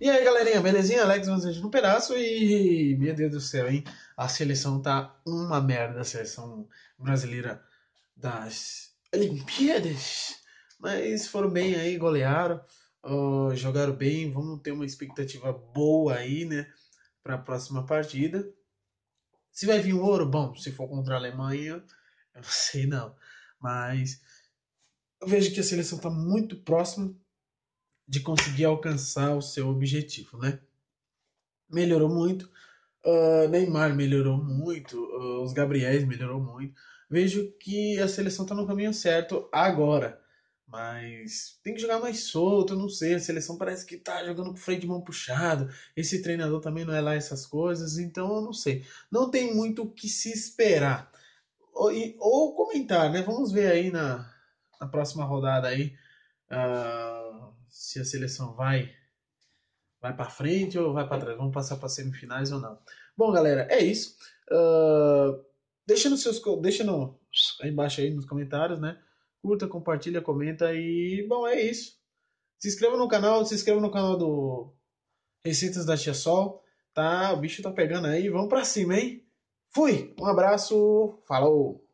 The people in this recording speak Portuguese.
E aí, galerinha, belezinha? Alex vocês no pedaço e. Meu Deus do céu, hein? A seleção tá uma merda, a seleção brasileira das Olimpíadas. Mas foram bem aí, golearam, jogaram bem. Vamos ter uma expectativa boa aí, né? Para a próxima partida. Se vai vir o ouro, bom, se for contra a Alemanha, eu não sei não. Mas eu vejo que a seleção tá muito próxima de conseguir alcançar o seu objetivo, né? Melhorou muito. Uh, Neymar melhorou muito, uh, os Gabriel's melhorou muito. Vejo que a seleção está no caminho certo agora, mas tem que jogar mais solto, não sei. A seleção parece que está jogando com freio de mão puxado. Esse treinador também não é lá essas coisas, então eu não sei. Não tem muito o que se esperar. Ou, e, ou comentar, né? Vamos ver aí na, na próxima rodada aí. Uh, se a seleção vai vai para frente ou vai para trás, vamos passar para semifinais ou não. Bom, galera, é isso. Uh, deixa nos seus deixa no, aí embaixo aí nos comentários, né? Curta, compartilha, comenta e bom, é isso. Se inscreva no canal, se inscreva no canal do Receitas da Tia Sol, tá? O bicho tá pegando aí, vamos para cima, hein? Fui, um abraço, falou.